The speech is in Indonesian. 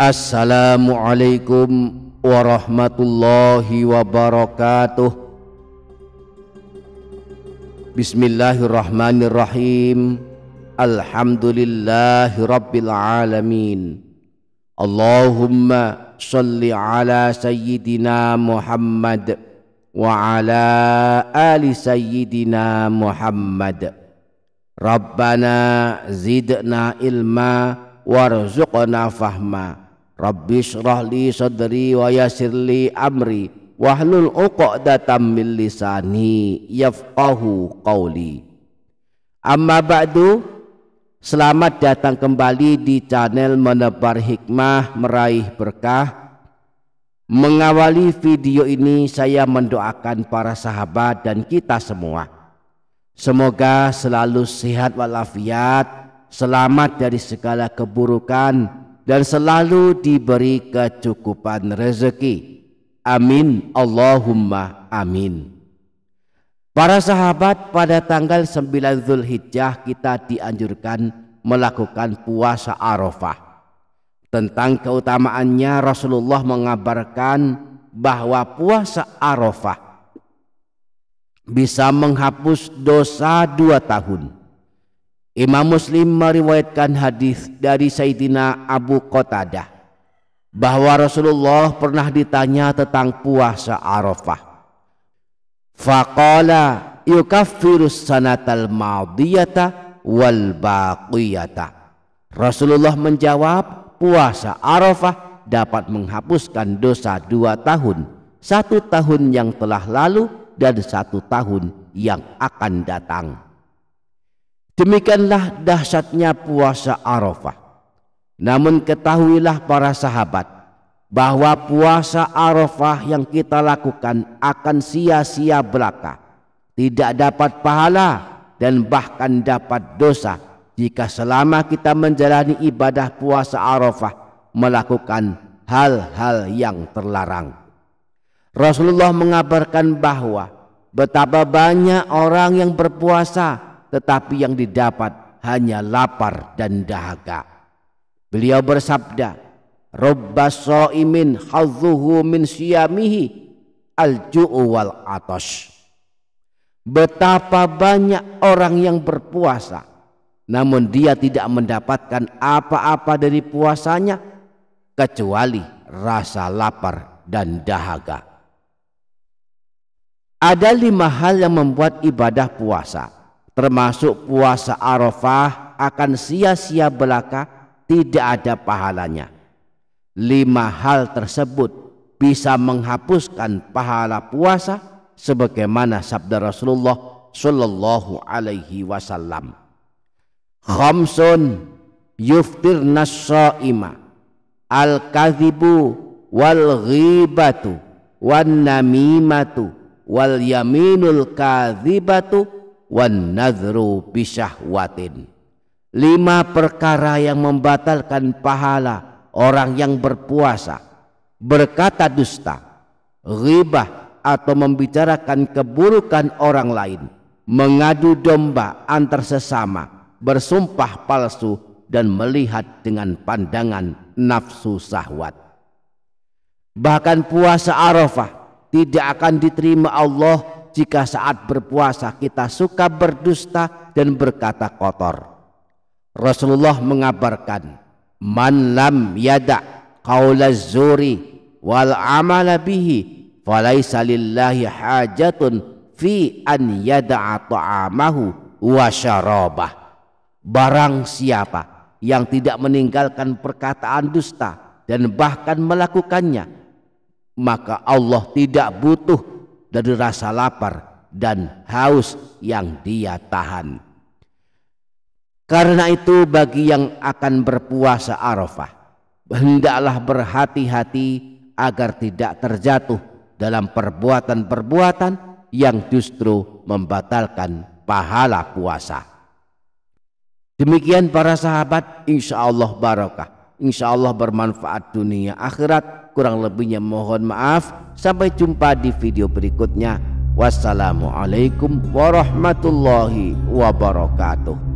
Assalamualaikum warahmatullahi wabarakatuh Bismillahirrahmanirrahim Alhamdulillahi Allahumma salli ala sayyidina Muhammad wa ala ali sayyidina Muhammad Rabbana zidna ilma warzuqna fahma Rabbi syrahli sadri wa amri wahlul uqdatam min lisani yafqahu qawli. Amma ba'du Selamat datang kembali di channel Menebar Hikmah Meraih Berkah Mengawali video ini saya mendoakan para sahabat dan kita semua Semoga selalu sehat walafiat Selamat dari segala keburukan dan selalu diberi kecukupan rezeki. Amin Allahumma amin. Para sahabat pada tanggal 9 Zulhijjah kita dianjurkan melakukan puasa Arafah. Tentang keutamaannya Rasulullah mengabarkan bahwa puasa Arafah bisa menghapus dosa dua tahun Imam Muslim meriwayatkan hadis dari Sayyidina Abu Qatadah bahwa Rasulullah pernah ditanya tentang puasa Arafah. Faqala yukaffirus sanatal madiyata wal baqiyata. Rasulullah menjawab, puasa Arafah dapat menghapuskan dosa dua tahun, satu tahun yang telah lalu dan satu tahun yang akan datang. Demikianlah dahsyatnya puasa Arafah. Namun ketahuilah para sahabat bahwa puasa Arafah yang kita lakukan akan sia-sia belaka. Tidak dapat pahala dan bahkan dapat dosa jika selama kita menjalani ibadah puasa Arafah melakukan hal-hal yang terlarang. Rasulullah mengabarkan bahwa betapa banyak orang yang berpuasa tetapi yang didapat hanya lapar dan dahaga. Beliau bersabda, "Rabbas shaimin min siyamihi al-ju'u wal Betapa banyak orang yang berpuasa namun dia tidak mendapatkan apa-apa dari puasanya kecuali rasa lapar dan dahaga. Ada lima hal yang membuat ibadah puasa termasuk puasa Arafah akan sia-sia belaka tidak ada pahalanya lima hal tersebut bisa menghapuskan pahala puasa sebagaimana sabda Rasulullah Shallallahu alaihi wasallam khamsun yuftir shaima al kadhibu wal ghibatu wan namimatu wal yaminul kadhibatu wan nadhru bisyahwatin. Lima perkara yang membatalkan pahala orang yang berpuasa, berkata dusta, ribah atau membicarakan keburukan orang lain, mengadu domba antar sesama, bersumpah palsu dan melihat dengan pandangan nafsu sahwat. Bahkan puasa Arafah tidak akan diterima Allah jika saat berpuasa kita suka berdusta dan berkata kotor. Rasulullah mengabarkan, "Man lam yada qaulaz wal amala bihi falaisa lillahi hajatun fi an yada'a ta'amahu wa syarabah." Barang siapa yang tidak meninggalkan perkataan dusta dan bahkan melakukannya, maka Allah tidak butuh dari rasa lapar dan haus yang dia tahan. Karena itu bagi yang akan berpuasa Arafah, hendaklah berhati-hati agar tidak terjatuh dalam perbuatan-perbuatan yang justru membatalkan pahala puasa. Demikian para sahabat, insya Allah barokah Insya Allah bermanfaat dunia akhirat. Kurang lebihnya mohon maaf. Sampai jumpa di video berikutnya. Wassalamualaikum warahmatullahi wabarakatuh.